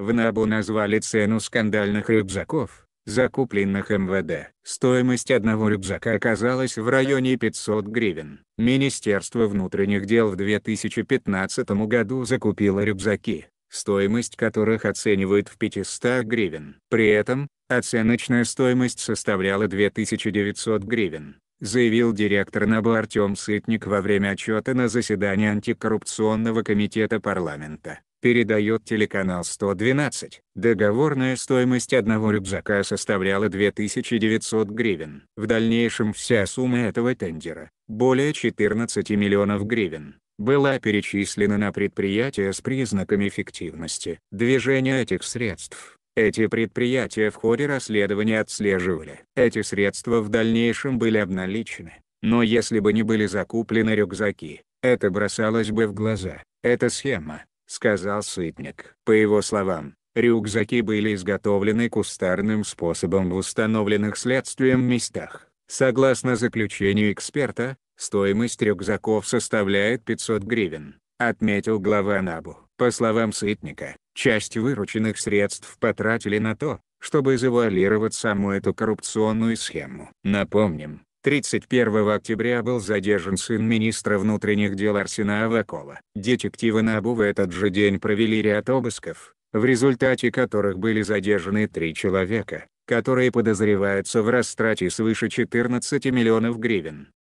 В НАБУ назвали цену скандальных рюкзаков, закупленных МВД. Стоимость одного рюкзака оказалась в районе 500 гривен. Министерство внутренних дел в 2015 году закупило рюкзаки, стоимость которых оценивают в 500 гривен. При этом, оценочная стоимость составляла 2900 гривен заявил директор НАБУ Артем Сытник во время отчета на заседании антикоррупционного комитета парламента передает телеканал 112. Договорная стоимость одного рюкзака составляла 2900 гривен. В дальнейшем вся сумма этого тендера, более 14 миллионов гривен, была перечислена на предприятия с признаками эффективности Движение этих средств. Эти предприятия в ходе расследования отслеживали. Эти средства в дальнейшем были обналичены, но если бы не были закуплены рюкзаки, это бросалось бы в глаза. Эта схема, сказал Сытник. По его словам, рюкзаки были изготовлены кустарным способом в установленных следствием местах. Согласно заключению эксперта, стоимость рюкзаков составляет 500 гривен, отметил глава НАБУ. По словам Сытника, часть вырученных средств потратили на то, чтобы завуалировать саму эту коррупционную схему. Напомним, 31 октября был задержан сын министра внутренних дел Арсена Авакова. Детективы НАБУ в этот же день провели ряд обысков, в результате которых были задержаны три человека, которые подозреваются в растрате свыше 14 миллионов гривен.